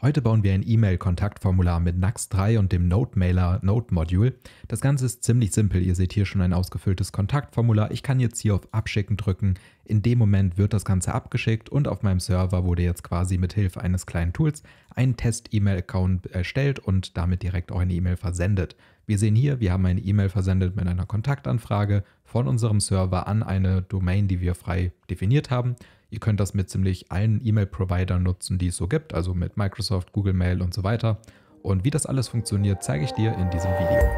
Heute bauen wir ein E-Mail-Kontaktformular mit NAX 3 und dem Node-Mailer Node-Module. Das Ganze ist ziemlich simpel. Ihr seht hier schon ein ausgefülltes Kontaktformular. Ich kann jetzt hier auf Abschicken drücken. In dem Moment wird das Ganze abgeschickt und auf meinem Server wurde jetzt quasi mit Hilfe eines kleinen Tools ein Test-E-Mail-Account erstellt und damit direkt auch eine E-Mail versendet. Wir sehen hier, wir haben eine E-Mail versendet mit einer Kontaktanfrage von unserem Server an eine Domain, die wir frei definiert haben. Ihr könnt das mit ziemlich allen E-Mail-Providern nutzen, die es so gibt, also mit Microsoft, Google Mail und so weiter. Und wie das alles funktioniert, zeige ich dir in diesem Video.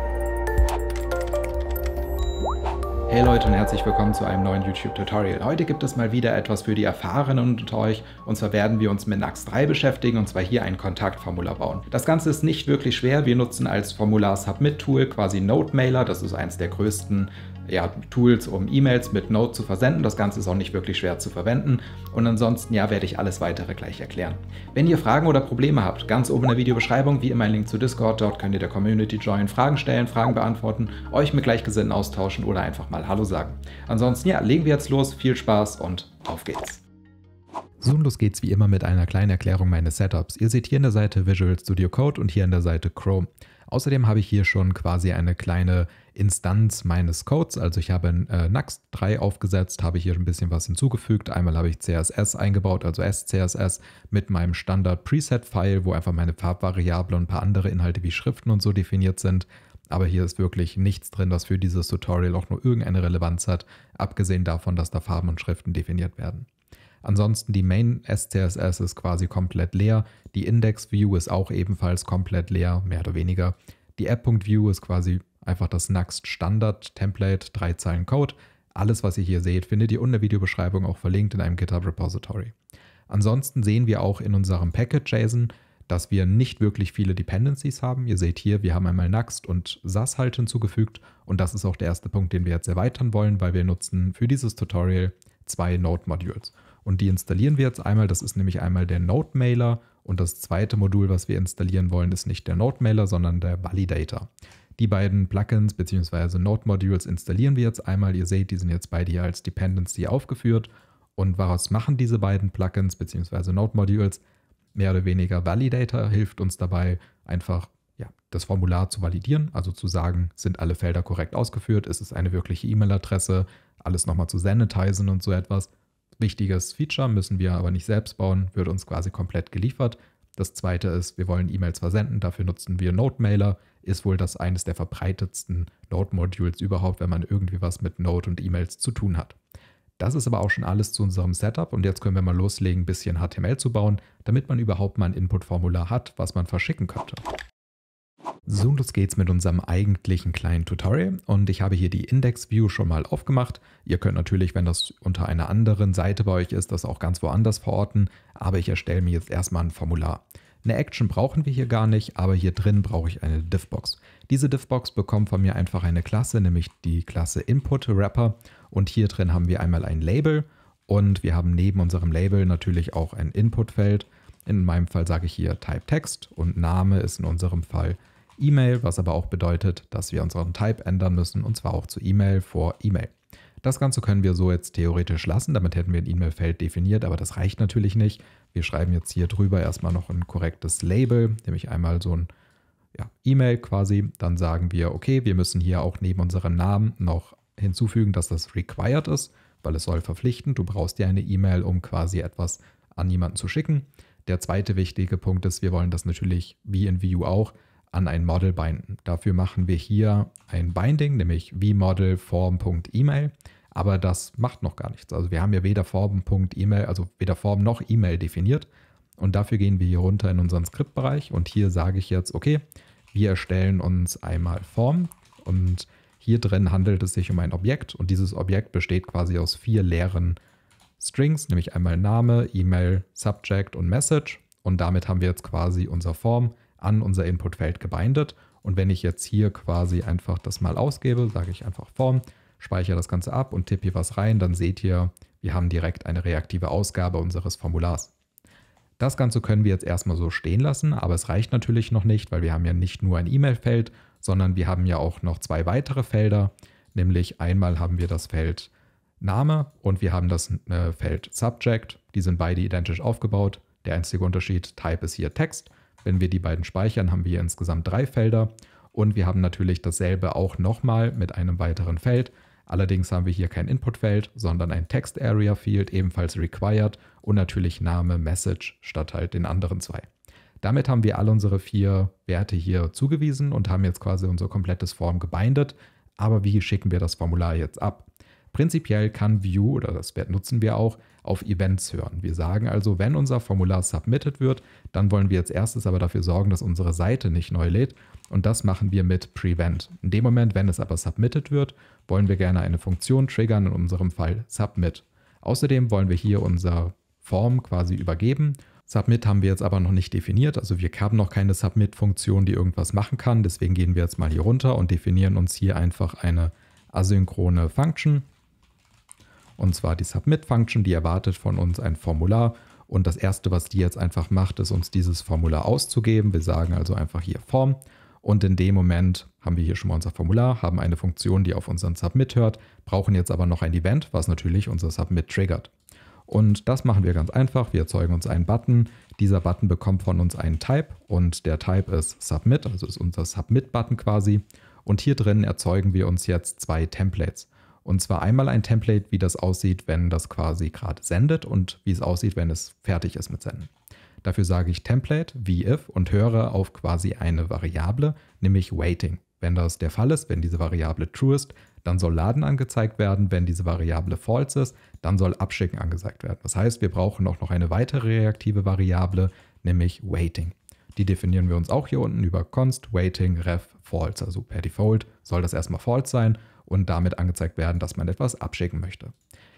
Hey Leute und herzlich willkommen zu einem neuen YouTube-Tutorial. Heute gibt es mal wieder etwas für die Erfahrenen unter euch. Und zwar werden wir uns mit NAX 3 beschäftigen und zwar hier ein Kontaktformular bauen. Das Ganze ist nicht wirklich schwer. Wir nutzen als Formular Submit-Tool quasi NoteMailer. Das ist eins der größten ja, Tools, um E-Mails mit Node zu versenden. Das Ganze ist auch nicht wirklich schwer zu verwenden. Und ansonsten, ja, werde ich alles weitere gleich erklären. Wenn ihr Fragen oder Probleme habt, ganz oben in der Videobeschreibung, wie immer ein Link zu Discord. Dort könnt ihr der Community joinen, Fragen stellen, Fragen beantworten, euch mit Gleichgesinnten austauschen oder einfach mal Hallo sagen. Ansonsten, ja, legen wir jetzt los. Viel Spaß und auf geht's. So, los geht's wie immer mit einer kleinen Erklärung meines Setups. Ihr seht hier an der Seite Visual Studio Code und hier an der Seite Chrome. Außerdem habe ich hier schon quasi eine kleine Instanz meines Codes. Also ich habe äh, Nax 3 aufgesetzt, habe hier ein bisschen was hinzugefügt. Einmal habe ich CSS eingebaut, also SCSS mit meinem Standard Preset-File, wo einfach meine Farbvariable und ein paar andere Inhalte wie Schriften und so definiert sind. Aber hier ist wirklich nichts drin, was für dieses Tutorial auch nur irgendeine Relevanz hat, abgesehen davon, dass da Farben und Schriften definiert werden. Ansonsten die Main SCSS ist quasi komplett leer. Die Index View ist auch ebenfalls komplett leer, mehr oder weniger. Die App.View ist quasi Einfach das Nuxt Standard Template, drei Zeilen Code. Alles, was ihr hier seht, findet ihr unter Videobeschreibung auch verlinkt in einem GitHub Repository. Ansonsten sehen wir auch in unserem Package.json, dass wir nicht wirklich viele Dependencies haben. Ihr seht hier, wir haben einmal Nuxt und SAS halt hinzugefügt und das ist auch der erste Punkt, den wir jetzt erweitern wollen, weil wir nutzen für dieses Tutorial zwei Node-Modules. Und die installieren wir jetzt einmal. Das ist nämlich einmal der Node-Mailer und das zweite Modul, was wir installieren wollen, ist nicht der Node-Mailer, sondern der Validator. Die beiden Plugins bzw. Node Modules installieren wir jetzt einmal. Ihr seht, die sind jetzt beide hier als Dependency aufgeführt. Und was machen diese beiden Plugins bzw. Node Modules? Mehr oder weniger Validator hilft uns dabei, einfach ja, das Formular zu validieren, also zu sagen, sind alle Felder korrekt ausgeführt, ist es eine wirkliche E-Mail-Adresse, alles nochmal zu sanitizen und so etwas. Wichtiges Feature müssen wir aber nicht selbst bauen, wird uns quasi komplett geliefert. Das zweite ist, wir wollen E-Mails versenden, dafür nutzen wir Node-Mailer. Ist wohl das eines der verbreitetsten Node-Modules überhaupt, wenn man irgendwie was mit Node und E-Mails zu tun hat. Das ist aber auch schon alles zu unserem Setup und jetzt können wir mal loslegen, ein bisschen HTML zu bauen, damit man überhaupt mal ein Input-Formular hat, was man verschicken könnte. So, und los geht's mit unserem eigentlichen kleinen Tutorial und ich habe hier die Index View schon mal aufgemacht. Ihr könnt natürlich, wenn das unter einer anderen Seite bei euch ist, das auch ganz woanders verorten, aber ich erstelle mir jetzt erstmal ein Formular. Eine Action brauchen wir hier gar nicht, aber hier drin brauche ich eine Diffbox. Diese Diffbox bekommt von mir einfach eine Klasse, nämlich die Klasse Input Wrapper und hier drin haben wir einmal ein Label und wir haben neben unserem Label natürlich auch ein Inputfeld. In meinem Fall sage ich hier Type Text und Name ist in unserem Fall E-Mail, was aber auch bedeutet, dass wir unseren Type ändern müssen und zwar auch zu E-Mail vor E-Mail. Das Ganze können wir so jetzt theoretisch lassen, damit hätten wir ein E-Mail-Feld definiert, aber das reicht natürlich nicht. Wir schreiben jetzt hier drüber erstmal noch ein korrektes Label, nämlich einmal so ein ja, E-Mail quasi. Dann sagen wir, okay, wir müssen hier auch neben unserem Namen noch hinzufügen, dass das required ist, weil es soll verpflichten. Du brauchst dir eine E-Mail, um quasi etwas an jemanden zu schicken. Der zweite wichtige Punkt ist, wir wollen das natürlich wie in View auch an ein Model binden. Dafür machen wir hier ein Binding, nämlich vmodel form.email, aber das macht noch gar nichts. Also wir haben ja weder form.email, also weder form noch E-Mail definiert und dafür gehen wir hier runter in unseren Skriptbereich und hier sage ich jetzt, okay, wir erstellen uns einmal Form und hier drin handelt es sich um ein Objekt und dieses Objekt besteht quasi aus vier leeren Strings, nämlich einmal Name, E-Mail, Subject und Message und damit haben wir jetzt quasi unser Form an unser Inputfeld gebindet. Und wenn ich jetzt hier quasi einfach das mal ausgebe, sage ich einfach Form, speichere das Ganze ab und tippe hier was rein, dann seht ihr, wir haben direkt eine reaktive Ausgabe unseres Formulars. Das Ganze können wir jetzt erstmal so stehen lassen, aber es reicht natürlich noch nicht, weil wir haben ja nicht nur ein E-Mail-Feld, sondern wir haben ja auch noch zwei weitere Felder, nämlich einmal haben wir das Feld Name und wir haben das äh, Feld Subject, die sind beide identisch aufgebaut. Der einzige Unterschied, Type ist hier Text wenn wir die beiden speichern, haben wir hier insgesamt drei Felder und wir haben natürlich dasselbe auch nochmal mit einem weiteren Feld. Allerdings haben wir hier kein Input-Feld, sondern ein Text-Area-Field, ebenfalls required und natürlich Name, Message statt halt den anderen zwei. Damit haben wir all unsere vier Werte hier zugewiesen und haben jetzt quasi unser komplettes Form gebindet. Aber wie schicken wir das Formular jetzt ab? Prinzipiell kann View, oder das nutzen wir auch, auf Events hören. Wir sagen also, wenn unser Formular submitted wird, dann wollen wir als erstes aber dafür sorgen, dass unsere Seite nicht neu lädt. Und das machen wir mit Prevent. In dem Moment, wenn es aber submitted wird, wollen wir gerne eine Funktion triggern, in unserem Fall Submit. Außerdem wollen wir hier unser Form quasi übergeben Submit haben wir jetzt aber noch nicht definiert, also wir haben noch keine Submit-Funktion, die irgendwas machen kann. Deswegen gehen wir jetzt mal hier runter und definieren uns hier einfach eine asynchrone Function. Und zwar die Submit-Function, die erwartet von uns ein Formular. Und das Erste, was die jetzt einfach macht, ist uns dieses Formular auszugeben. Wir sagen also einfach hier Form. Und in dem Moment haben wir hier schon mal unser Formular, haben eine Funktion, die auf unseren Submit hört, brauchen jetzt aber noch ein Event, was natürlich unser Submit triggert. Und das machen wir ganz einfach. Wir erzeugen uns einen Button. Dieser Button bekommt von uns einen Type und der Type ist Submit, also ist unser Submit-Button quasi. Und hier drin erzeugen wir uns jetzt zwei Templates. Und zwar einmal ein Template, wie das aussieht, wenn das quasi gerade sendet und wie es aussieht, wenn es fertig ist mit Senden. Dafür sage ich Template, wie if und höre auf quasi eine Variable, nämlich waiting. Wenn das der Fall ist, wenn diese Variable true ist, dann soll Laden angezeigt werden. Wenn diese Variable false ist, dann soll Abschicken angezeigt werden. Das heißt, wir brauchen auch noch eine weitere reaktive Variable, nämlich waiting. Die definieren wir uns auch hier unten über const waiting ref false. Also per Default soll das erstmal false sein und damit angezeigt werden, dass man etwas abschicken möchte.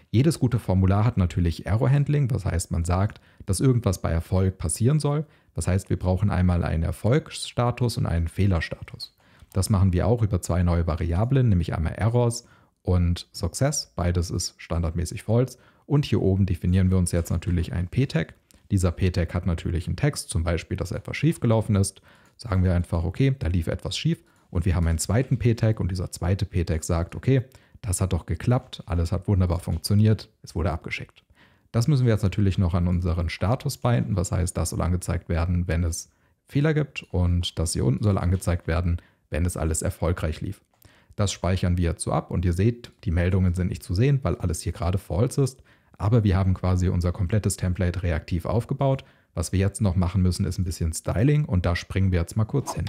Jedes gute Formular hat natürlich Error-Handling, was heißt, man sagt, dass irgendwas bei Erfolg passieren soll. Das heißt, wir brauchen einmal einen Erfolgsstatus und einen Fehlerstatus. Das machen wir auch über zwei neue Variablen, nämlich einmal Errors und Success. Beides ist standardmäßig false. Und hier oben definieren wir uns jetzt natürlich ein P-Tag. Dieser P-Tag hat natürlich einen Text, zum Beispiel, dass etwas schiefgelaufen ist. Sagen wir einfach, okay, da lief etwas schief und wir haben einen zweiten P-Tag und dieser zweite P-Tag sagt, okay, das hat doch geklappt, alles hat wunderbar funktioniert, es wurde abgeschickt. Das müssen wir jetzt natürlich noch an unseren Status binden, was heißt, das soll angezeigt werden, wenn es Fehler gibt und das hier unten soll angezeigt werden, wenn es alles erfolgreich lief. Das speichern wir jetzt so ab und ihr seht, die Meldungen sind nicht zu sehen, weil alles hier gerade false ist, aber wir haben quasi unser komplettes Template reaktiv aufgebaut. Was wir jetzt noch machen müssen, ist ein bisschen Styling und da springen wir jetzt mal kurz hin.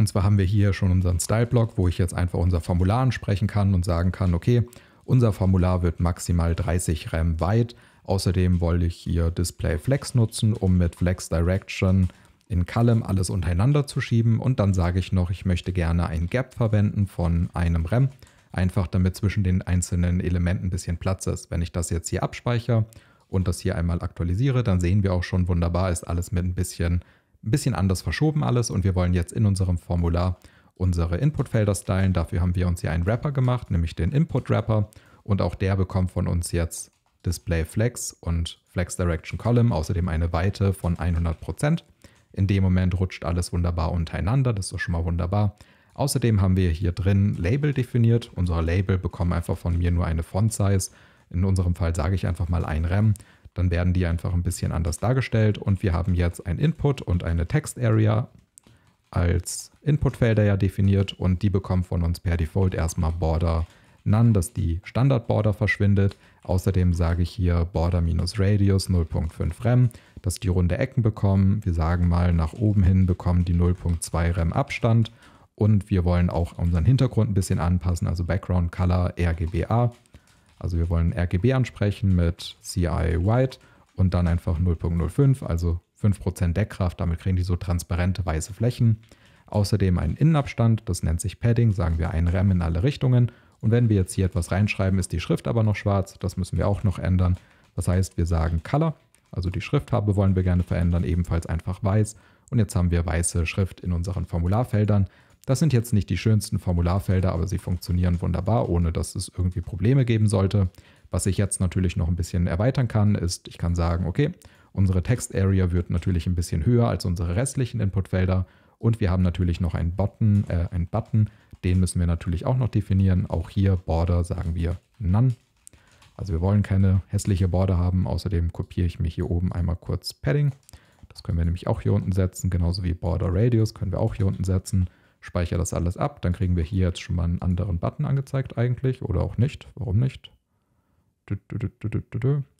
Und zwar haben wir hier schon unseren Style-Block, wo ich jetzt einfach unser Formular ansprechen kann und sagen kann, okay, unser Formular wird maximal 30 RAM weit. Außerdem wollte ich hier Display Flex nutzen, um mit Flex Direction in Column alles untereinander zu schieben. Und dann sage ich noch, ich möchte gerne ein Gap verwenden von einem RAM, einfach damit zwischen den einzelnen Elementen ein bisschen Platz ist. Wenn ich das jetzt hier abspeichere und das hier einmal aktualisiere, dann sehen wir auch schon wunderbar, ist alles mit ein bisschen ein bisschen anders verschoben alles und wir wollen jetzt in unserem Formular unsere Inputfelder stylen. Dafür haben wir uns hier einen Wrapper gemacht, nämlich den Input-Wrapper und auch der bekommt von uns jetzt Display Flex und Flex Direction Column, außerdem eine Weite von 100%. In dem Moment rutscht alles wunderbar untereinander, das ist schon mal wunderbar. Außerdem haben wir hier drin Label definiert. Unsere Label bekommen einfach von mir nur eine Font Size. In unserem Fall sage ich einfach mal ein Rem dann werden die einfach ein bisschen anders dargestellt und wir haben jetzt ein Input und eine Text Area als Inputfelder ja definiert und die bekommen von uns per Default erstmal Border None, dass die Standard Border verschwindet. Außerdem sage ich hier Border minus Radius 0.5 Rem, dass die runde Ecken bekommen. Wir sagen mal nach oben hin bekommen die 0.2 Rem Abstand und wir wollen auch unseren Hintergrund ein bisschen anpassen, also Background Color RGBA. Also wir wollen RGB ansprechen mit CI White und dann einfach 0.05, also 5% Deckkraft. Damit kriegen die so transparente weiße Flächen. Außerdem einen Innenabstand, das nennt sich Padding, sagen wir ein Rem in alle Richtungen. Und wenn wir jetzt hier etwas reinschreiben, ist die Schrift aber noch schwarz. Das müssen wir auch noch ändern. Das heißt, wir sagen Color, also die Schriftfarbe wollen wir gerne verändern, ebenfalls einfach weiß. Und jetzt haben wir weiße Schrift in unseren Formularfeldern. Das sind jetzt nicht die schönsten Formularfelder, aber sie funktionieren wunderbar, ohne dass es irgendwie Probleme geben sollte. Was ich jetzt natürlich noch ein bisschen erweitern kann, ist, ich kann sagen, okay, unsere Text Area wird natürlich ein bisschen höher als unsere restlichen Inputfelder und wir haben natürlich noch einen Button, äh, einen Button, den müssen wir natürlich auch noch definieren. Auch hier Border sagen wir None. Also wir wollen keine hässliche Border haben. Außerdem kopiere ich mich hier oben einmal kurz Padding. Das können wir nämlich auch hier unten setzen, genauso wie Border Radius können wir auch hier unten setzen speichere das alles ab. Dann kriegen wir hier jetzt schon mal einen anderen Button angezeigt eigentlich oder auch nicht. Warum nicht?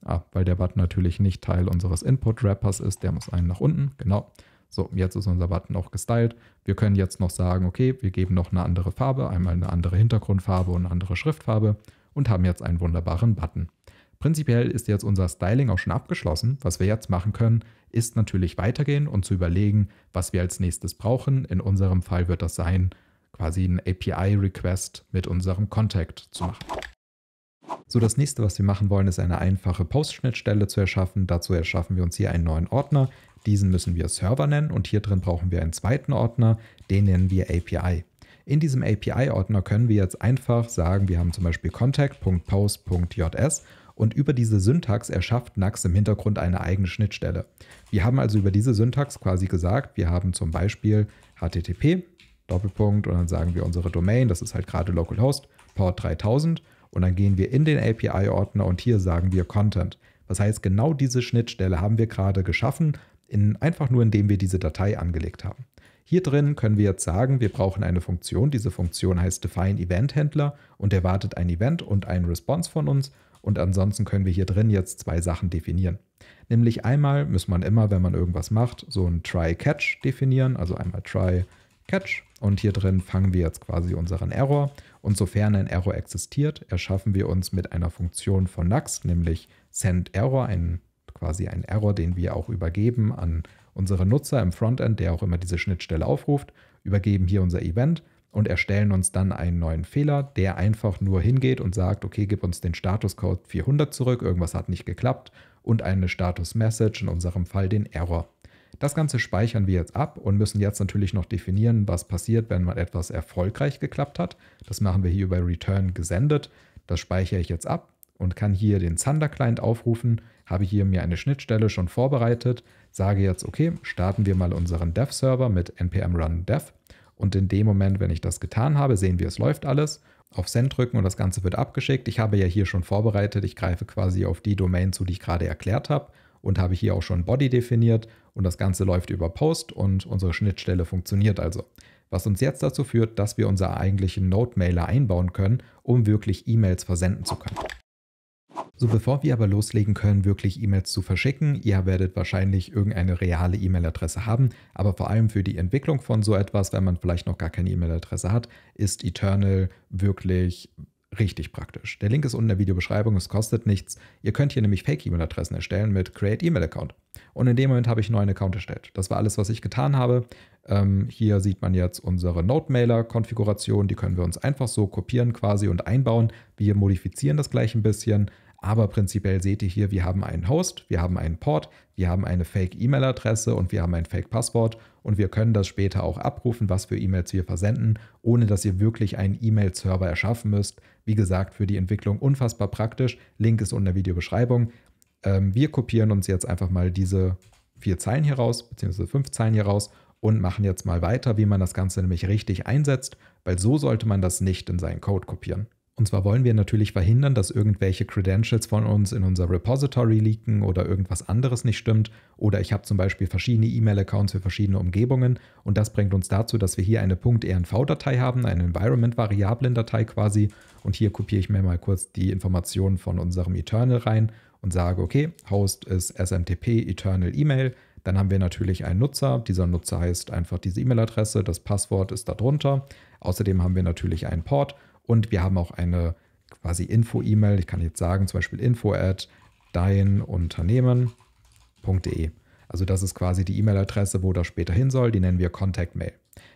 Ah, weil der Button natürlich nicht Teil unseres Input-Wrappers ist. Der muss einen nach unten, genau. So, jetzt ist unser Button auch gestylt. Wir können jetzt noch sagen, okay, wir geben noch eine andere Farbe, einmal eine andere Hintergrundfarbe und eine andere Schriftfarbe und haben jetzt einen wunderbaren Button. Prinzipiell ist jetzt unser Styling auch schon abgeschlossen. Was wir jetzt machen können, ist natürlich weitergehen und zu überlegen, was wir als nächstes brauchen. In unserem Fall wird das sein, quasi einen API-Request mit unserem Contact zu machen. So, das nächste, was wir machen wollen, ist eine einfache Post-Schnittstelle zu erschaffen. Dazu erschaffen wir uns hier einen neuen Ordner. Diesen müssen wir Server nennen und hier drin brauchen wir einen zweiten Ordner, den nennen wir API. In diesem API-Ordner können wir jetzt einfach sagen, wir haben zum Beispiel contact.post.js und über diese Syntax erschafft Nax im Hintergrund eine eigene Schnittstelle. Wir haben also über diese Syntax quasi gesagt, wir haben zum Beispiel HTTP, Doppelpunkt und dann sagen wir unsere Domain, das ist halt gerade localhost, port 3000 und dann gehen wir in den API-Ordner und hier sagen wir Content. Das heißt, genau diese Schnittstelle haben wir gerade geschaffen, in, einfach nur indem wir diese Datei angelegt haben. Hier drin können wir jetzt sagen, wir brauchen eine Funktion. Diese Funktion heißt define Event Händler und erwartet ein Event und einen Response von uns. Und ansonsten können wir hier drin jetzt zwei Sachen definieren. Nämlich einmal muss man immer, wenn man irgendwas macht, so ein Try-Catch definieren, also einmal Try-Catch. Und hier drin fangen wir jetzt quasi unseren Error. Und sofern ein Error existiert, erschaffen wir uns mit einer Funktion von Nux, nämlich sendError, ein, quasi ein Error, den wir auch übergeben an unsere Nutzer im Frontend, der auch immer diese Schnittstelle aufruft, übergeben hier unser Event und erstellen uns dann einen neuen Fehler, der einfach nur hingeht und sagt, okay, gib uns den Statuscode 400 zurück, irgendwas hat nicht geklappt und eine Status-Message, in unserem Fall den Error. Das Ganze speichern wir jetzt ab und müssen jetzt natürlich noch definieren, was passiert, wenn man etwas erfolgreich geklappt hat. Das machen wir hier über Return gesendet. Das speichere ich jetzt ab und kann hier den Zander-Client aufrufen, habe hier mir eine Schnittstelle schon vorbereitet, sage jetzt, okay, starten wir mal unseren Dev-Server mit npm run dev und in dem Moment, wenn ich das getan habe, sehen wir, es läuft alles. Auf Send drücken und das Ganze wird abgeschickt. Ich habe ja hier schon vorbereitet. Ich greife quasi auf die Domain zu, die ich gerade erklärt habe und habe hier auch schon Body definiert und das Ganze läuft über Post und unsere Schnittstelle funktioniert also. Was uns jetzt dazu führt, dass wir unser eigentlichen Node-Mailer einbauen können, um wirklich E-Mails versenden zu können. So, bevor wir aber loslegen können, wirklich E-Mails zu verschicken, ihr werdet wahrscheinlich irgendeine reale E-Mail-Adresse haben, aber vor allem für die Entwicklung von so etwas, wenn man vielleicht noch gar keine E-Mail-Adresse hat, ist Eternal wirklich richtig praktisch. Der Link ist unten in der Videobeschreibung, es kostet nichts. Ihr könnt hier nämlich Fake-E-Mail-Adressen erstellen mit Create E-Mail Account. Und in dem Moment habe ich einen neuen Account erstellt. Das war alles, was ich getan habe. Ähm, hier sieht man jetzt unsere Node-Mailer-Konfiguration. Die können wir uns einfach so kopieren quasi und einbauen. Wir modifizieren das gleich ein bisschen, aber prinzipiell seht ihr hier, wir haben einen Host, wir haben einen Port, wir haben eine Fake-E-Mail-Adresse und wir haben ein Fake-Passwort und wir können das später auch abrufen, was für E-Mails wir versenden, ohne dass ihr wirklich einen E-Mail-Server erschaffen müsst. Wie gesagt, für die Entwicklung unfassbar praktisch. Link ist unten in der Videobeschreibung. Ähm, wir kopieren uns jetzt einfach mal diese vier Zeilen hier raus, beziehungsweise fünf Zeilen hier raus und machen jetzt mal weiter, wie man das Ganze nämlich richtig einsetzt, weil so sollte man das nicht in seinen Code kopieren. Und zwar wollen wir natürlich verhindern, dass irgendwelche Credentials von uns in unser Repository leaken oder irgendwas anderes nicht stimmt. Oder ich habe zum Beispiel verschiedene E-Mail-Accounts für verschiedene Umgebungen. Und das bringt uns dazu, dass wir hier eine .env-Datei haben, eine Environment-Variablen-Datei quasi. Und hier kopiere ich mir mal kurz die Informationen von unserem Eternal rein und sage, okay, Host ist SMTP Eternal E-Mail. Dann haben wir natürlich einen Nutzer. Dieser Nutzer heißt einfach diese E-Mail-Adresse. Das Passwort ist darunter. Außerdem haben wir natürlich einen Port und wir haben auch eine quasi Info-E-Mail. Ich kann jetzt sagen, zum Beispiel info at deinunternehmen.de. Also das ist quasi die E-Mail-Adresse, wo das später hin soll. Die nennen wir Contact Mail.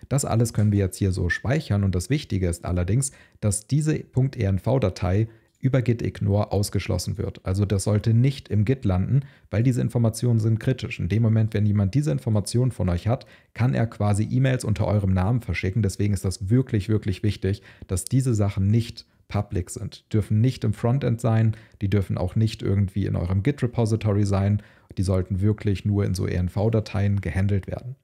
Das alles können wir jetzt hier so speichern und das Wichtige ist allerdings, dass diese .env-Datei über Git-Ignore ausgeschlossen wird. Also das sollte nicht im Git landen, weil diese Informationen sind kritisch. In dem Moment, wenn jemand diese Informationen von euch hat, kann er quasi E-Mails unter eurem Namen verschicken. Deswegen ist das wirklich, wirklich wichtig, dass diese Sachen nicht public sind. Die dürfen nicht im Frontend sein, die dürfen auch nicht irgendwie in eurem Git-Repository sein. Die sollten wirklich nur in so ENV-Dateien gehandelt werden.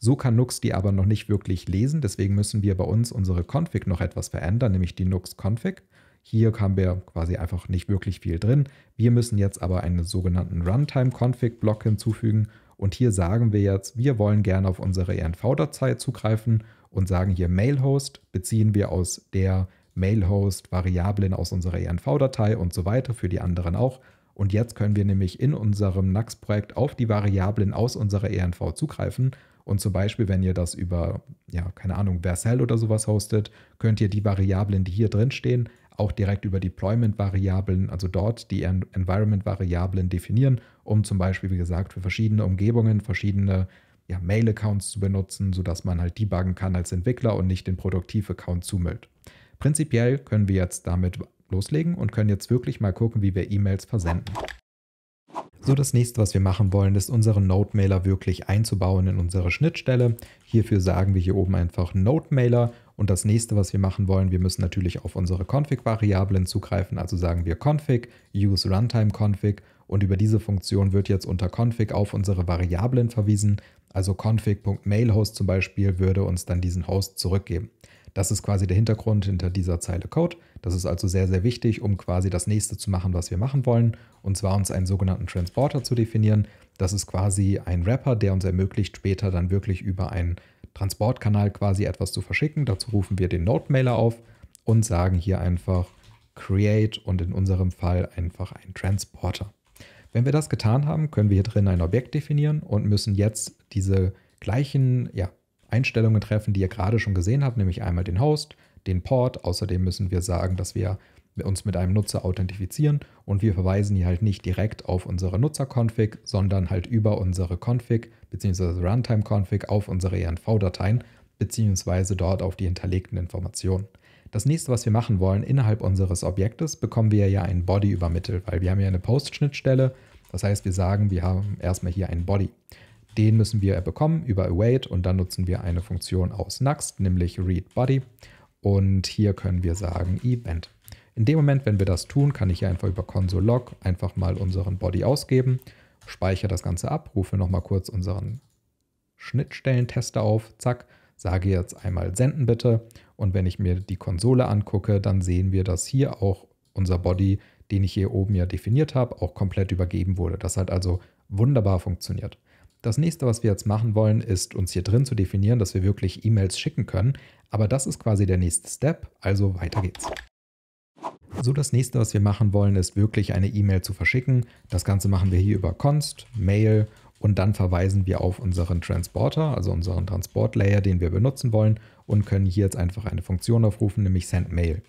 So kann Nux die aber noch nicht wirklich lesen, deswegen müssen wir bei uns unsere Config noch etwas verändern, nämlich die Nux-Config. Hier haben wir quasi einfach nicht wirklich viel drin. Wir müssen jetzt aber einen sogenannten Runtime-Config-Block hinzufügen und hier sagen wir jetzt, wir wollen gerne auf unsere ENV-Datei zugreifen und sagen hier Mailhost, beziehen wir aus der Mailhost-Variablen aus unserer ENV-Datei und so weiter für die anderen auch. Und jetzt können wir nämlich in unserem nux projekt auf die Variablen aus unserer ENV zugreifen. Und zum Beispiel, wenn ihr das über, ja, keine Ahnung, Vercel oder sowas hostet, könnt ihr die Variablen, die hier drin stehen, auch direkt über Deployment-Variablen, also dort die Environment-Variablen definieren, um zum Beispiel, wie gesagt, für verschiedene Umgebungen verschiedene ja, Mail-Accounts zu benutzen, sodass man halt debuggen kann als Entwickler und nicht den Produktiv-Account zumüllt. Prinzipiell können wir jetzt damit loslegen und können jetzt wirklich mal gucken, wie wir E-Mails versenden. So, das nächste, was wir machen wollen, ist unseren Node-Mailer wirklich einzubauen in unsere Schnittstelle. Hierfür sagen wir hier oben einfach Node-Mailer und das nächste, was wir machen wollen, wir müssen natürlich auf unsere Config-Variablen zugreifen. Also sagen wir Config, use runtime config und über diese Funktion wird jetzt unter Config auf unsere Variablen verwiesen. Also config.mailhost zum Beispiel würde uns dann diesen Host zurückgeben. Das ist quasi der Hintergrund hinter dieser Zeile Code. Das ist also sehr, sehr wichtig, um quasi das nächste zu machen, was wir machen wollen. Und zwar uns einen sogenannten Transporter zu definieren. Das ist quasi ein Wrapper, der uns ermöglicht, später dann wirklich über einen Transportkanal quasi etwas zu verschicken. Dazu rufen wir den Node-Mailer auf und sagen hier einfach create und in unserem Fall einfach einen Transporter. Wenn wir das getan haben, können wir hier drin ein Objekt definieren und müssen jetzt diese gleichen ja, Einstellungen treffen, die ihr gerade schon gesehen habt, nämlich einmal den Host, den Port. Außerdem müssen wir sagen, dass wir uns mit einem Nutzer authentifizieren und wir verweisen hier halt nicht direkt auf unsere Nutzer-Config, sondern halt über unsere Config bzw. Runtime-Config auf unsere ENV-Dateien bzw. dort auf die hinterlegten Informationen. Das nächste, was wir machen wollen, innerhalb unseres Objektes bekommen wir ja ein Body übermittelt, weil wir haben ja eine Post-Schnittstelle. Das heißt, wir sagen, wir haben erstmal hier einen Body. Den müssen wir bekommen über await und dann nutzen wir eine Funktion aus Nuxt, nämlich readBody. Und hier können wir sagen Event. In dem Moment, wenn wir das tun, kann ich hier einfach über Console Log einfach mal unseren Body ausgeben, speichere das Ganze ab, rufe nochmal kurz unseren Schnittstellentester auf, zack, sage jetzt einmal senden bitte. Und wenn ich mir die Konsole angucke, dann sehen wir, dass hier auch unser Body, den ich hier oben ja definiert habe, auch komplett übergeben wurde. Das hat also wunderbar funktioniert. Das nächste, was wir jetzt machen wollen, ist uns hier drin zu definieren, dass wir wirklich E-Mails schicken können. Aber das ist quasi der nächste Step, also weiter geht's. So, das nächste, was wir machen wollen, ist wirklich eine E-Mail zu verschicken. Das Ganze machen wir hier über const, mail und dann verweisen wir auf unseren Transporter, also unseren Transport-Layer, den wir benutzen wollen und können hier jetzt einfach eine Funktion aufrufen, nämlich SendMail.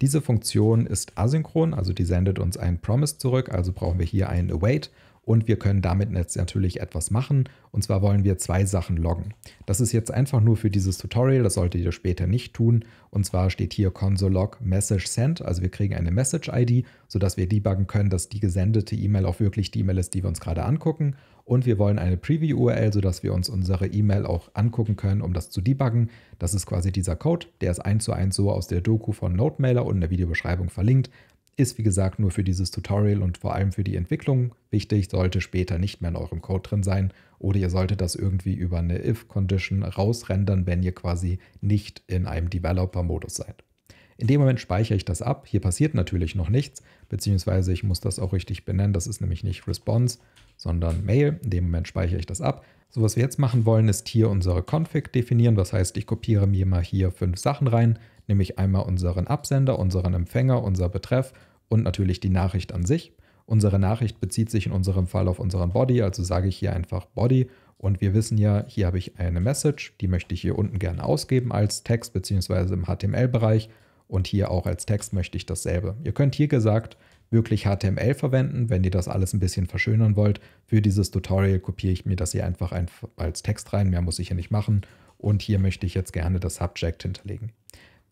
Diese Funktion ist asynchron, also die sendet uns ein Promise zurück, also brauchen wir hier einen await und wir können damit jetzt natürlich etwas machen. Und zwar wollen wir zwei Sachen loggen. Das ist jetzt einfach nur für dieses Tutorial, das solltet ihr später nicht tun. Und zwar steht hier Console Log message send, also wir kriegen eine Message-ID, sodass wir debuggen können, dass die gesendete E-Mail auch wirklich die E-Mail ist, die wir uns gerade angucken. Und wir wollen eine Preview-URL, sodass wir uns unsere E-Mail auch angucken können, um das zu debuggen. Das ist quasi dieser Code, der ist eins zu eins so aus der Doku von NoteMailer und in der Videobeschreibung verlinkt. Ist wie gesagt nur für dieses Tutorial und vor allem für die Entwicklung wichtig, sollte später nicht mehr in eurem Code drin sein oder ihr solltet das irgendwie über eine if-Condition rausrendern, wenn ihr quasi nicht in einem Developer-Modus seid. In dem Moment speichere ich das ab. Hier passiert natürlich noch nichts, beziehungsweise ich muss das auch richtig benennen. Das ist nämlich nicht Response, sondern Mail. In dem Moment speichere ich das ab. So, was wir jetzt machen wollen, ist hier unsere Config definieren. Das heißt, ich kopiere mir mal hier fünf Sachen rein, nämlich einmal unseren Absender, unseren Empfänger, unser Betreff und natürlich die Nachricht an sich. Unsere Nachricht bezieht sich in unserem Fall auf unseren Body, also sage ich hier einfach Body. Und wir wissen ja, hier habe ich eine Message, die möchte ich hier unten gerne ausgeben als Text bzw. im HTML-Bereich und hier auch als Text möchte ich dasselbe. Ihr könnt hier gesagt wirklich HTML verwenden. Wenn ihr das alles ein bisschen verschönern wollt, für dieses Tutorial kopiere ich mir das hier einfach als Text rein. Mehr muss ich hier nicht machen. Und hier möchte ich jetzt gerne das Subject hinterlegen.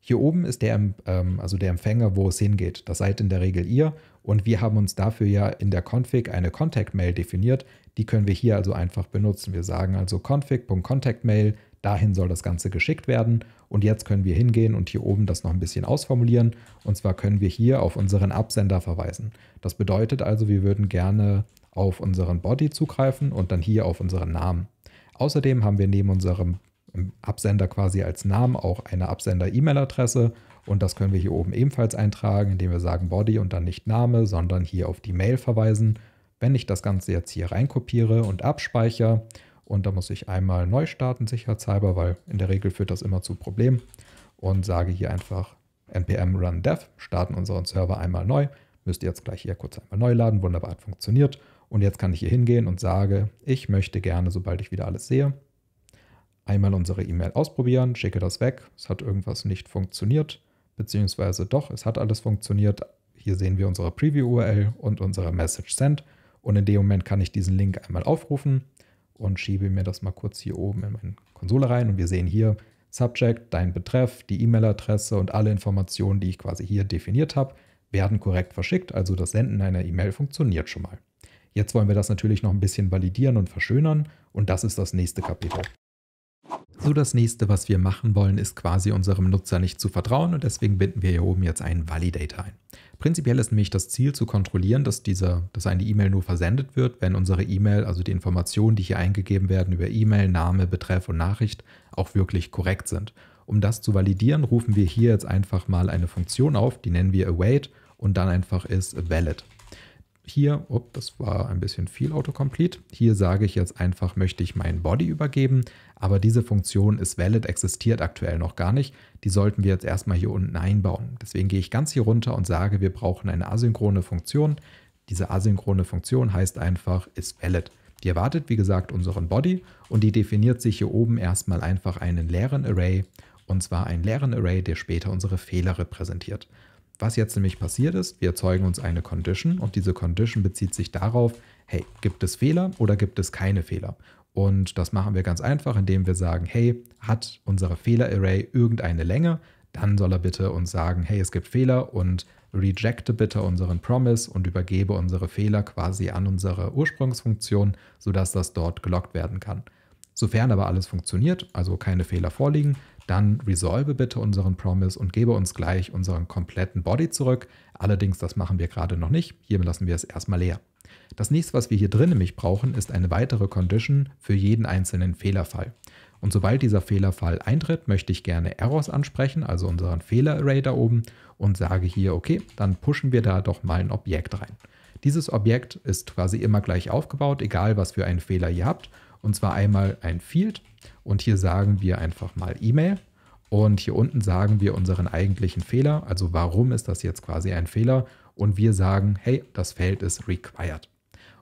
Hier oben ist der, ähm, also der Empfänger, wo es hingeht. Das seid in der Regel ihr. Und wir haben uns dafür ja in der Config eine Contact Mail definiert. Die können wir hier also einfach benutzen. Wir sagen also config.contactmail, Dahin soll das Ganze geschickt werden. Und jetzt können wir hingehen und hier oben das noch ein bisschen ausformulieren. Und zwar können wir hier auf unseren Absender verweisen. Das bedeutet also, wir würden gerne auf unseren Body zugreifen und dann hier auf unseren Namen. Außerdem haben wir neben unserem ähm, Absender quasi als Namen auch eine Absender-E-Mail-Adresse. Und das können wir hier oben ebenfalls eintragen, indem wir sagen Body und dann nicht Name, sondern hier auf die Mail verweisen. Wenn ich das Ganze jetzt hier reinkopiere und abspeichere und da muss ich einmal neu starten, sicherheitshalber, weil in der Regel führt das immer zu Problemen. Und sage hier einfach npm run dev, starten unseren Server einmal neu. Müsst ihr jetzt gleich hier kurz einmal neu laden. Wunderbar, hat funktioniert. Und jetzt kann ich hier hingehen und sage, ich möchte gerne, sobald ich wieder alles sehe, einmal unsere E-Mail ausprobieren, schicke das weg. Es hat irgendwas nicht funktioniert, beziehungsweise doch, es hat alles funktioniert. Hier sehen wir unsere Preview-URL und unsere Message Send. Und in dem Moment kann ich diesen Link einmal aufrufen und schiebe mir das mal kurz hier oben in meine Konsole rein und wir sehen hier Subject, dein Betreff, die E-Mail-Adresse und alle Informationen, die ich quasi hier definiert habe, werden korrekt verschickt, also das Senden einer E-Mail funktioniert schon mal. Jetzt wollen wir das natürlich noch ein bisschen validieren und verschönern und das ist das nächste Kapitel. So, das nächste, was wir machen wollen, ist quasi unserem Nutzer nicht zu vertrauen und deswegen binden wir hier oben jetzt einen Validator ein. Prinzipiell ist nämlich das Ziel zu kontrollieren, dass, dieser, dass eine E-Mail nur versendet wird, wenn unsere E-Mail, also die Informationen, die hier eingegeben werden über E-Mail, Name, Betreff und Nachricht, auch wirklich korrekt sind. Um das zu validieren, rufen wir hier jetzt einfach mal eine Funktion auf, die nennen wir await und dann einfach ist valid hier, up, das war ein bisschen viel Autocomplete. Hier sage ich jetzt einfach, möchte ich meinen Body übergeben, aber diese Funktion ist valid, existiert aktuell noch gar nicht. Die sollten wir jetzt erstmal hier unten einbauen. Deswegen gehe ich ganz hier runter und sage, wir brauchen eine asynchrone Funktion. Diese asynchrone Funktion heißt einfach, ist valid. Die erwartet, wie gesagt, unseren Body und die definiert sich hier oben erstmal einfach einen leeren Array und zwar einen leeren Array, der später unsere Fehler repräsentiert. Was jetzt nämlich passiert ist, wir erzeugen uns eine Condition und diese Condition bezieht sich darauf, hey, gibt es Fehler oder gibt es keine Fehler? Und das machen wir ganz einfach, indem wir sagen, hey, hat unsere Fehler-Array irgendeine Länge? Dann soll er bitte uns sagen, hey, es gibt Fehler und rejecte bitte unseren Promise und übergebe unsere Fehler quasi an unsere Ursprungsfunktion, sodass das dort gelockt werden kann. Sofern aber alles funktioniert, also keine Fehler vorliegen, dann resolve bitte unseren Promise und gebe uns gleich unseren kompletten Body zurück. Allerdings, das machen wir gerade noch nicht. Hier lassen wir es erstmal leer. Das nächste, was wir hier drin nämlich brauchen, ist eine weitere Condition für jeden einzelnen Fehlerfall. Und sobald dieser Fehlerfall eintritt, möchte ich gerne Errors ansprechen, also unseren Fehler-Array da oben und sage hier, okay, dann pushen wir da doch mal ein Objekt rein. Dieses Objekt ist quasi immer gleich aufgebaut, egal was für einen Fehler ihr habt und zwar einmal ein Field und hier sagen wir einfach mal E-Mail. Und hier unten sagen wir unseren eigentlichen Fehler, also warum ist das jetzt quasi ein Fehler? Und wir sagen, hey, das Feld ist required.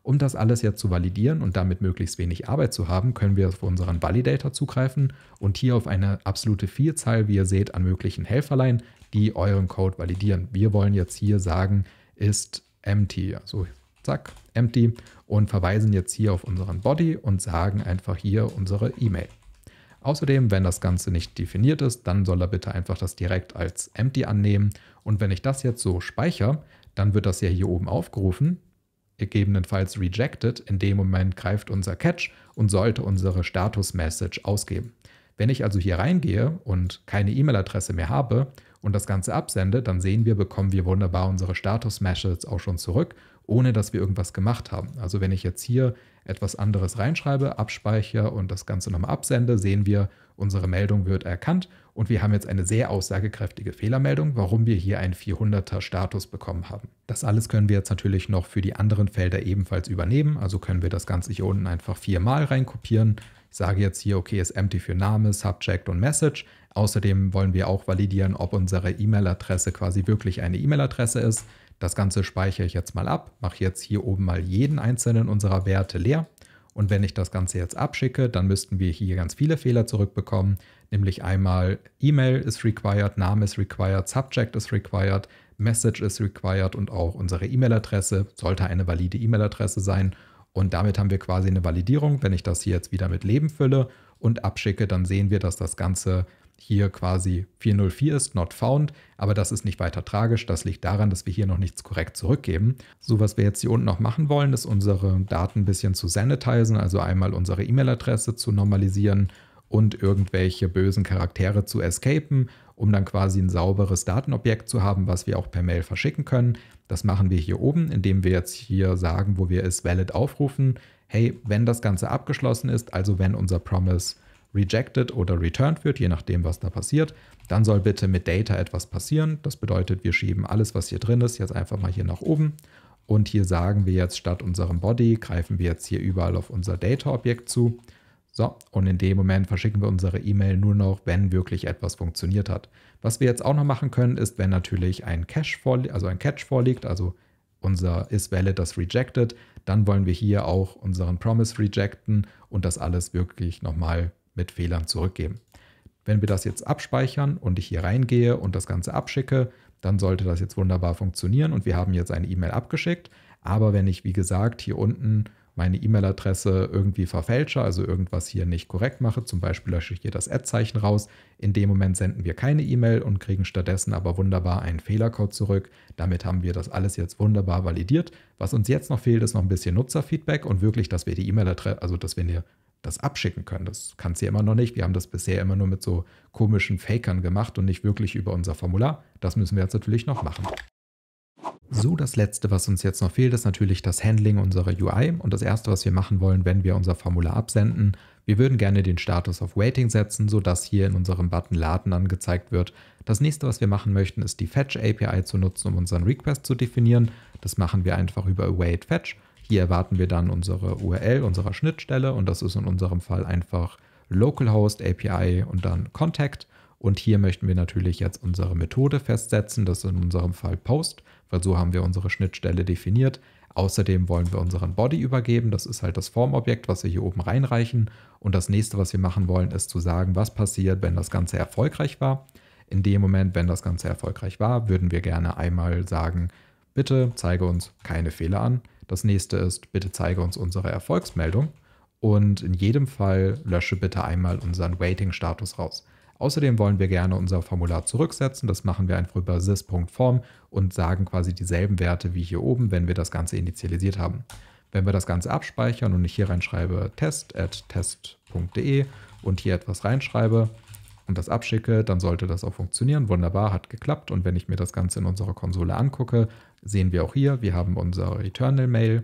Um das alles jetzt zu validieren und damit möglichst wenig Arbeit zu haben, können wir auf unseren Validator zugreifen und hier auf eine absolute Vielzahl, wie ihr seht, an möglichen Helferlein, die euren Code validieren. Wir wollen jetzt hier sagen, ist empty, also zack, empty und verweisen jetzt hier auf unseren Body und sagen einfach hier unsere E-Mail. Außerdem, wenn das Ganze nicht definiert ist, dann soll er bitte einfach das direkt als empty annehmen. Und wenn ich das jetzt so speichere, dann wird das ja hier oben aufgerufen, gegebenenfalls rejected. In dem Moment greift unser Catch und sollte unsere Status-Message ausgeben. Wenn ich also hier reingehe und keine E-Mail-Adresse mehr habe und das Ganze absende, dann sehen wir, bekommen wir wunderbar unsere Status-Meshes auch schon zurück, ohne dass wir irgendwas gemacht haben. Also wenn ich jetzt hier etwas anderes reinschreibe, abspeichere und das Ganze nochmal absende, sehen wir, unsere Meldung wird erkannt und wir haben jetzt eine sehr aussagekräftige Fehlermeldung, warum wir hier einen 400er Status bekommen haben. Das alles können wir jetzt natürlich noch für die anderen Felder ebenfalls übernehmen, also können wir das Ganze hier unten einfach viermal reinkopieren, ich sage jetzt hier, okay, ist empty für Name, Subject und Message. Außerdem wollen wir auch validieren, ob unsere E-Mail-Adresse quasi wirklich eine E-Mail-Adresse ist. Das Ganze speichere ich jetzt mal ab, mache jetzt hier oben mal jeden einzelnen unserer Werte leer. Und wenn ich das Ganze jetzt abschicke, dann müssten wir hier ganz viele Fehler zurückbekommen, nämlich einmal E-Mail ist required, Name ist required, Subject ist required, Message ist required und auch unsere E-Mail-Adresse sollte eine valide E-Mail-Adresse sein und damit haben wir quasi eine Validierung. Wenn ich das hier jetzt wieder mit Leben fülle und abschicke, dann sehen wir, dass das Ganze hier quasi 404 ist, not found, aber das ist nicht weiter tragisch. Das liegt daran, dass wir hier noch nichts korrekt zurückgeben. So, was wir jetzt hier unten noch machen wollen, ist unsere Daten ein bisschen zu sanitizen, also einmal unsere E-Mail-Adresse zu normalisieren und irgendwelche bösen Charaktere zu escapen, um dann quasi ein sauberes Datenobjekt zu haben, was wir auch per Mail verschicken können. Das machen wir hier oben, indem wir jetzt hier sagen, wo wir es valid aufrufen. Hey, wenn das Ganze abgeschlossen ist, also wenn unser Promise rejected oder returned wird, je nachdem, was da passiert, dann soll bitte mit Data etwas passieren. Das bedeutet, wir schieben alles, was hier drin ist, jetzt einfach mal hier nach oben. Und hier sagen wir jetzt statt unserem Body, greifen wir jetzt hier überall auf unser Data-Objekt zu. So, und in dem Moment verschicken wir unsere E-Mail nur noch, wenn wirklich etwas funktioniert hat. Was wir jetzt auch noch machen können, ist, wenn natürlich ein Cache vorliegt, also ein Catch vorliegt, also unser ist valid das rejected, dann wollen wir hier auch unseren Promise rejecten und das alles wirklich nochmal mit Fehlern zurückgeben. Wenn wir das jetzt abspeichern und ich hier reingehe und das Ganze abschicke, dann sollte das jetzt wunderbar funktionieren und wir haben jetzt eine E-Mail abgeschickt. Aber wenn ich, wie gesagt, hier unten meine E-Mail-Adresse irgendwie verfälsche, also irgendwas hier nicht korrekt mache, zum Beispiel lösche ich hier das Ad-Zeichen raus, in dem Moment senden wir keine E-Mail und kriegen stattdessen aber wunderbar einen Fehlercode zurück. Damit haben wir das alles jetzt wunderbar validiert. Was uns jetzt noch fehlt, ist noch ein bisschen Nutzerfeedback und wirklich, dass wir die E-Mail-Adresse, also dass wir das abschicken können. Das kann es ja immer noch nicht. Wir haben das bisher immer nur mit so komischen Fakern gemacht und nicht wirklich über unser Formular. Das müssen wir jetzt natürlich noch machen. So, das Letzte, was uns jetzt noch fehlt, ist natürlich das Handling unserer UI. Und das Erste, was wir machen wollen, wenn wir unser Formular absenden, wir würden gerne den Status auf Waiting setzen, sodass hier in unserem Button Laden angezeigt wird. Das nächste, was wir machen möchten, ist die Fetch API zu nutzen, um unseren Request zu definieren. Das machen wir einfach über Await Fetch. Hier erwarten wir dann unsere URL unserer Schnittstelle und das ist in unserem Fall einfach localhost API und dann Contact. Und hier möchten wir natürlich jetzt unsere Methode festsetzen, das ist in unserem Fall Post weil so haben wir unsere Schnittstelle definiert. Außerdem wollen wir unseren Body übergeben, das ist halt das Formobjekt, was wir hier oben reinreichen. Und das nächste, was wir machen wollen, ist zu sagen, was passiert, wenn das Ganze erfolgreich war. In dem Moment, wenn das Ganze erfolgreich war, würden wir gerne einmal sagen, bitte zeige uns keine Fehler an. Das nächste ist, bitte zeige uns unsere Erfolgsmeldung. Und in jedem Fall lösche bitte einmal unseren Waiting-Status raus. Außerdem wollen wir gerne unser Formular zurücksetzen. Das machen wir einfach über sys.form und sagen quasi dieselben Werte wie hier oben, wenn wir das Ganze initialisiert haben. Wenn wir das Ganze abspeichern und ich hier reinschreibe test.de und hier etwas reinschreibe und das abschicke, dann sollte das auch funktionieren. Wunderbar, hat geklappt. Und wenn ich mir das Ganze in unserer Konsole angucke, sehen wir auch hier, wir haben unsere Eternal mail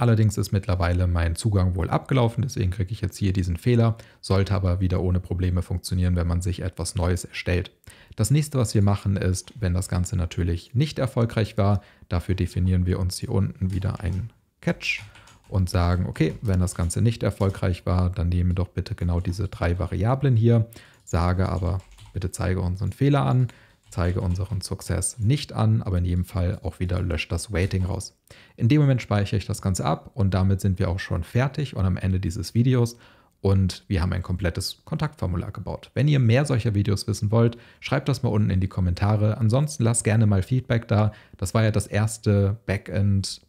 Allerdings ist mittlerweile mein Zugang wohl abgelaufen, deswegen kriege ich jetzt hier diesen Fehler, sollte aber wieder ohne Probleme funktionieren, wenn man sich etwas Neues erstellt. Das nächste, was wir machen, ist, wenn das Ganze natürlich nicht erfolgreich war, dafür definieren wir uns hier unten wieder einen Catch und sagen, okay, wenn das Ganze nicht erfolgreich war, dann nehme doch bitte genau diese drei Variablen hier, sage aber, bitte zeige uns einen Fehler an, zeige unseren Success nicht an, aber in jedem Fall auch wieder löscht das Waiting raus. In dem Moment speichere ich das Ganze ab und damit sind wir auch schon fertig und am Ende dieses Videos und wir haben ein komplettes Kontaktformular gebaut. Wenn ihr mehr solcher Videos wissen wollt, schreibt das mal unten in die Kommentare. Ansonsten lasst gerne mal Feedback da. Das war ja das erste Backend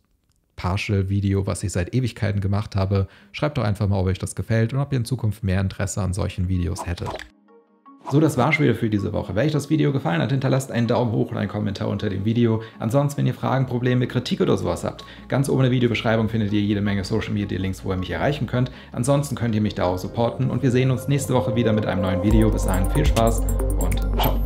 Partial Video, was ich seit Ewigkeiten gemacht habe. Schreibt doch einfach mal, ob euch das gefällt und ob ihr in Zukunft mehr Interesse an solchen Videos hättet. So, das war schon wieder für diese Woche. Wenn euch das Video gefallen hat, hinterlasst einen Daumen hoch und einen Kommentar unter dem Video. Ansonsten, wenn ihr Fragen, Probleme, Kritik oder sowas habt, ganz oben in der Videobeschreibung findet ihr jede Menge Social Media Links, wo ihr mich erreichen könnt. Ansonsten könnt ihr mich da auch supporten und wir sehen uns nächste Woche wieder mit einem neuen Video. Bis dahin viel Spaß und ciao.